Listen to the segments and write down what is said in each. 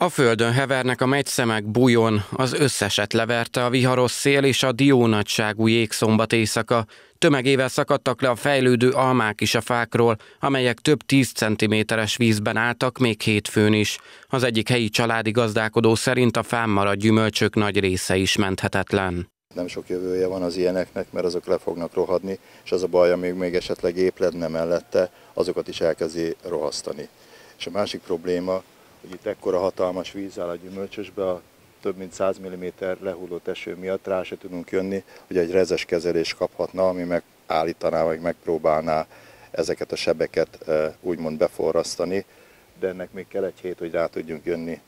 A földön hevernek a megyszemek bujon, az összeset leverte a viharos szél és a nagyságú jégszombat éjszaka. Tömegével szakadtak le a fejlődő almák is a fákról, amelyek több tíz centiméteres vízben álltak még hétfőn is. Az egyik helyi családi gazdálkodó szerint a fán maradt gyümölcsök nagy része is menthetetlen. Nem sok jövője van az ilyeneknek, mert azok le fognak rohadni, és az a baj, amíg még esetleg épledne mellette, azokat is elkezdi rohasztani. És a másik probléma, hogy itt ekkora hatalmas víz áll a gyümölcsösbe, a több mint 100 mm lehullott eső miatt rá se tudunk jönni, hogy egy rezes kezelés kaphatna, ami megállítaná, vagy megpróbálná ezeket a sebeket úgymond beforrasztani, de ennek még kell egy hét, hogy rá tudjunk jönni,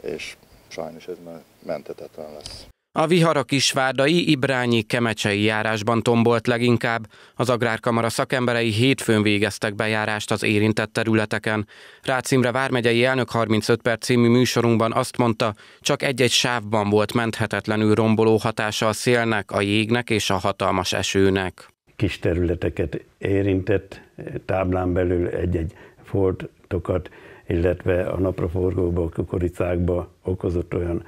és sajnos ez már mentetetlen lesz. A vihar a kisvárdai, ibrányi, kemecsei járásban tombolt leginkább. Az Agrárkamara szakemberei hétfőn végeztek bejárást az érintett területeken. Rácimre vármegyei elnök 35 perc című műsorunkban azt mondta, csak egy-egy sávban volt menthetetlenül romboló hatása a szélnek, a jégnek és a hatalmas esőnek. Kis területeket érintett, táblán belül egy-egy volt állatokat, illetve a napraforgóba, a kukoricákba okozott olyan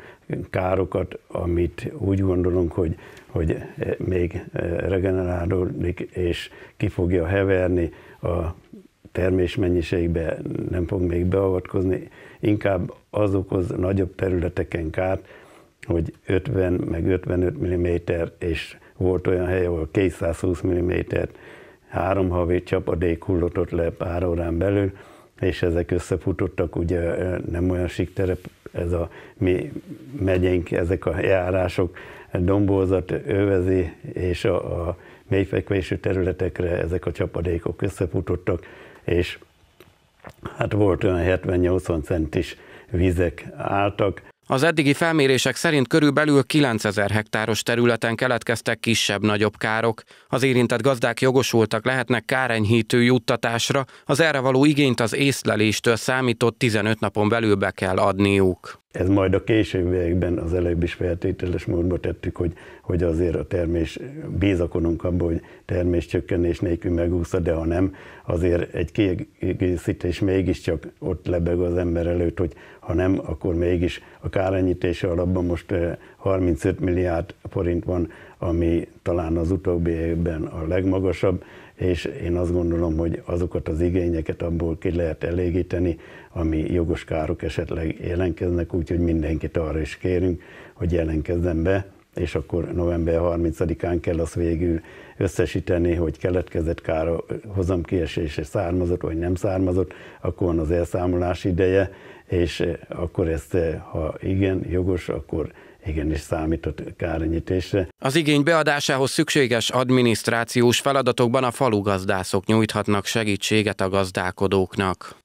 károkat, amit úgy gondolunk, hogy, hogy eh, még eh, regenerálódik, és ki fogja heverni a termésmennyiségbe nem fog még beavatkozni, inkább az okoz nagyobb területeken kárt, hogy 50 meg 55 mm, és volt olyan hely, ahol 220 mm, három havi csapadék hullott le pár órán belül, és ezek összefutottak, ugye nem olyan sikterep ez a mi megyénk, ezek a járások, dombozat, övezi, és a, a mélyfekvésű területekre ezek a csapadékok összefutottak, és hát volt olyan 70-80 centis vizek álltak. Az eddigi felmérések szerint körülbelül 9000 hektáros területen keletkeztek kisebb-nagyobb károk. Az érintett gazdák jogosultak lehetnek kárenyhítő juttatásra, az erre való igényt az észleléstől számított 15 napon belül be kell adniuk ez majd a későbbiekben az előbb is feltételes módba tettük, hogy, hogy azért a termés, bízakonunk abban, hogy termés csökkenés nélkül megúszta, de ha nem, azért egy kiegészítés mégiscsak ott lebeg az ember előtt, hogy ha nem, akkor mégis a kárenyítése alapban most 35 eh, milliárd forint van, ami talán az utóbbi évben a legmagasabb, és én azt gondolom, hogy azokat az igényeket abból ki lehet elégíteni, ami jogos károk esetleg jelenkeznek, úgyhogy mindenkit arra is kérünk, hogy jelenkezzen be, és akkor november 30-án kell azt végül összesíteni, hogy keletkezett kár, hozam kiesése származott, vagy nem származott, akkor van az elszámolás ideje, és akkor ezt, ha igen, jogos, akkor igenis számított kárenyítésre. Az igény beadásához szükséges adminisztrációs feladatokban a falugazdászok nyújthatnak segítséget a gazdálkodóknak.